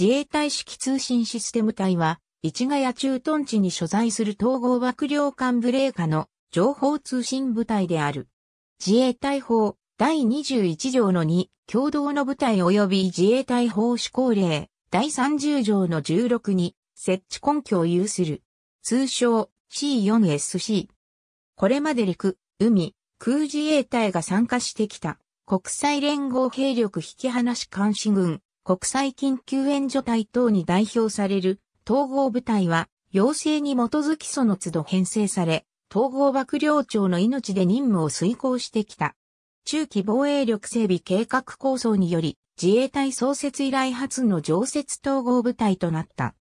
自衛隊式通信システム隊は、市ヶ谷駐屯地に所在する統合幕僚監部令下の情報通信部隊である。自衛隊法第21条の2、共同の部隊及び自衛隊法施行令第30条の16に設置根拠を有する。通称 C4SC。これまで陸、海、空自衛隊が参加してきた国際連合兵力引き離し監視軍国際緊急援助隊等に代表される統合部隊は、要請に基づきその都度編成され、統合幕僚長の命で任務を遂行してきた。中期防衛力整備計画構想により、自衛隊創設以来初の常設統合部隊となった。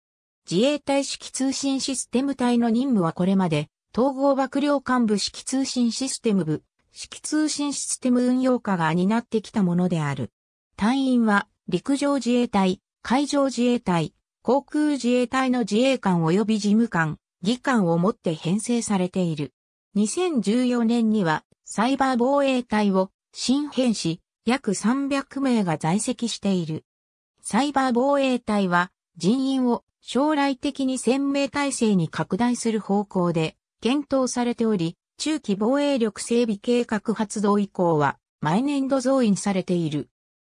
自衛隊式通信システム隊の任務はこれまで、統合幕僚幹部式通信システム部、式通信システム運用課が担ってきたものである。隊員は陸上自衛隊、海上自衛隊、航空自衛隊の自衛官及び事務官、議官をもって編成されている。2014年にはサイバー防衛隊を新編し、約300名が在籍している。サイバー防衛隊は人員を将来的に1000名体制に拡大する方向で検討されており、中期防衛力整備計画発動以降は毎年度増員されている。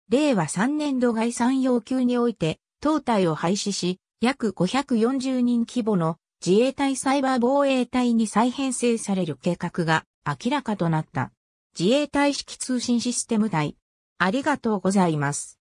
令和3年度概算要求において、当隊を廃止し、約540人規模の自衛隊サイバー防衛隊に再編成される計画が明らかとなった。自衛隊式通信システム隊。ありがとうございます。